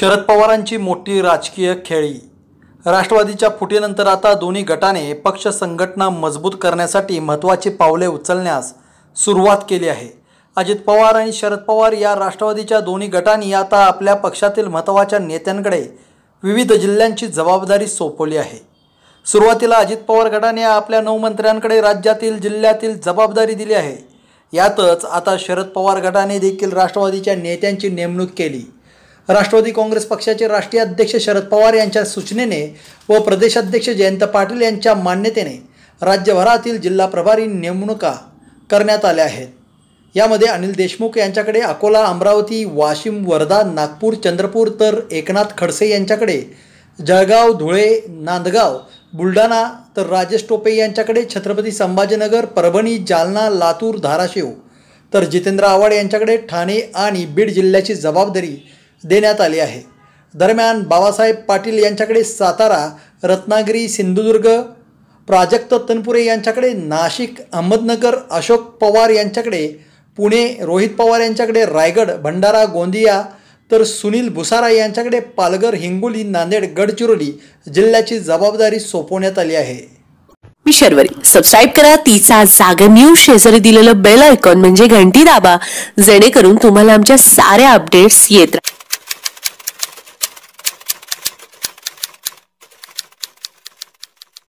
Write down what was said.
शरद पवारांची मोठी राजकीय खेळी राष्ट्रवादीच्या फुटीनंतर आता दोन्ही गटाने पक्ष संघटना मजबूत करण्यासाठी महत्त्वाची पावले उचलण्यास सुरुवात केली आहे अजित पवार आणि शरद पवार या राष्ट्रवादीच्या दोन्ही गटांनी आता आपल्या पक्षातील महत्त्वाच्या नेत्यांकडे विविध जिल्ह्यांची जबाबदारी सोपवली आहे सुरुवातीला अजित पवार गटाने आपल्या नऊ मंत्र्यांकडे राज्यातील जिल्ह्यातील जबाबदारी दिली आहे यातच आता शरद पवार गटाने देखील राष्ट्रवादीच्या नेत्यांची नेमणूक केली राष्ट्रवादी काँग्रेस पक्षाचे राष्ट्रीय अध्यक्ष शरद पवार यांच्या सूचनेने व प्रदेशाध्यक्ष जयंत पाटील यांच्या मान्यतेने राज्यभरातील जिल्हा प्रभारी नेमणुका करण्यात आल्या आहेत यामध्ये अनिल देशमुख यांच्याकडे अकोला अमरावती वाशिम वर्धा नागपूर चंद्रपूर तर एकनाथ खडसे यांच्याकडे जळगाव धुळे नांदगाव बुलढाणा तर राजेश टोपे यांच्याकडे छत्रपती संभाजीनगर परभणी जालना लातूर धाराशिव तर जितेंद्र आव्हाड यांच्याकडे ठाणे आणि बीड जिल्ह्याची जबाबदारी देण्यात आली आहे दरम्यान बाबासाहेब पाटील यांच्याकडे सातारा रत्नागिरी सिंधुदुर्ग प्राजक्त तनपुरे यांच्याकडे नाशिक अहमदनगर अशोक पवार यांच्याकडे पुणे रोहित पवार यांच्याकडे रायगड भंडारा गोंदिया तर सुनील भुसारा यांच्याकडे पालघर हिंगोली नांदेड गडचिरोली जिल्ह्याची जबाबदारी सोपवण्यात आली आहे मी शर्वरी सबस्क्राईब करा तिचा जागर न्यूज शेजारी दिलेलं बेल आयकॉन म्हणजे घंटी दाबा जेणेकरून तुम्हाला आमच्या साऱ्या अपडेट्स येत